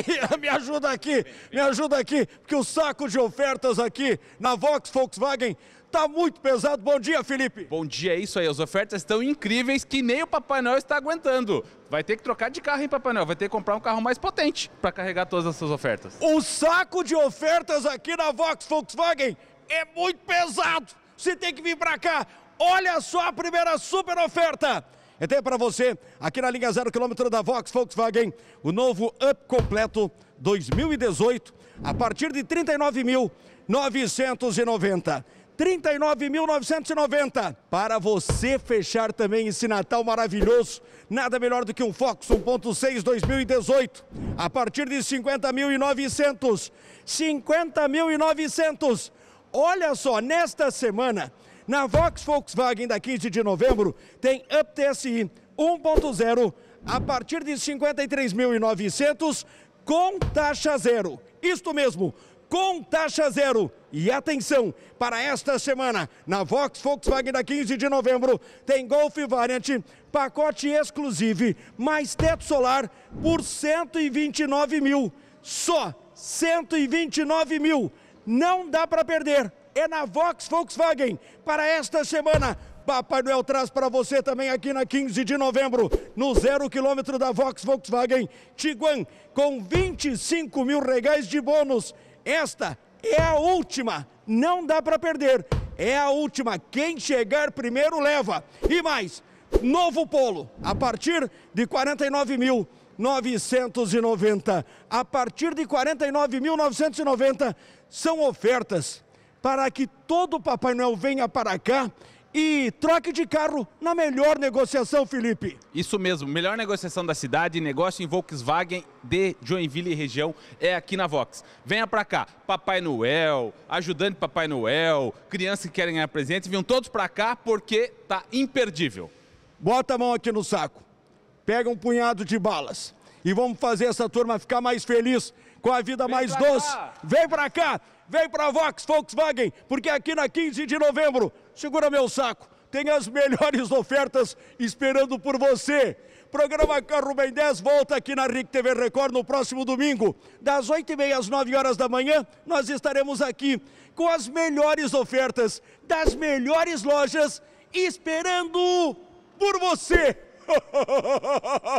me ajuda aqui, me ajuda aqui, porque o saco de ofertas aqui na Vox Volkswagen tá muito pesado. Bom dia, Felipe. Bom dia, é isso aí. As ofertas estão incríveis que nem o Papai Noel está aguentando. Vai ter que trocar de carro, hein, Papai Noel? Vai ter que comprar um carro mais potente para carregar todas essas ofertas. O saco de ofertas aqui na Vox Volkswagen é muito pesado. Você tem que vir para cá. Olha só a primeira super oferta. Eu tenho para você, aqui na linha zero quilômetro da Vox Volkswagen, o novo Up completo 2018, a partir de 39.990. 39.990 para você fechar também esse Natal maravilhoso. Nada melhor do que um Fox 1.6 2018 a partir de 50.900. 50.900. Olha só, nesta semana na Vox Volkswagen da 15 de novembro tem Up TSI 1.0 a partir de 53.900 com taxa zero. Isto mesmo, com taxa zero. E atenção, para esta semana, na Vox Volkswagen da 15 de novembro, tem Golf Variant, pacote exclusivo, mais teto solar por 129 mil. Só 129 mil. Não dá para perder é na Vox Volkswagen para esta semana. Papai Noel traz para você também aqui na 15 de novembro, no zero quilômetro da Vox Volkswagen Tiguan, com 25 mil regais de bônus. Esta é a última, não dá para perder. É a última, quem chegar primeiro leva. E mais, novo Polo, a partir de 49 mil. 990. A partir de 49.990 são ofertas para que todo Papai Noel venha para cá e troque de carro na melhor negociação, Felipe. Isso mesmo, melhor negociação da cidade, negócio em Volkswagen de Joinville e região é aqui na Vox. Venha para cá, Papai Noel, ajudante Papai Noel, crianças que querem ganhar presente, vinham todos para cá porque tá imperdível. Bota a mão aqui no saco, pega um punhado de balas e vamos fazer essa turma ficar mais feliz com a vida Vem mais doce. Cá. Vem pra cá, vem pra Vox Volkswagen, porque aqui na 15 de novembro, segura meu saco, tem as melhores ofertas esperando por você. Programa Carro Bem 10 volta aqui na RIC TV Record no próximo domingo, das 8h30 às 9 horas da manhã. Nós estaremos aqui com as melhores ofertas das melhores lojas esperando por você.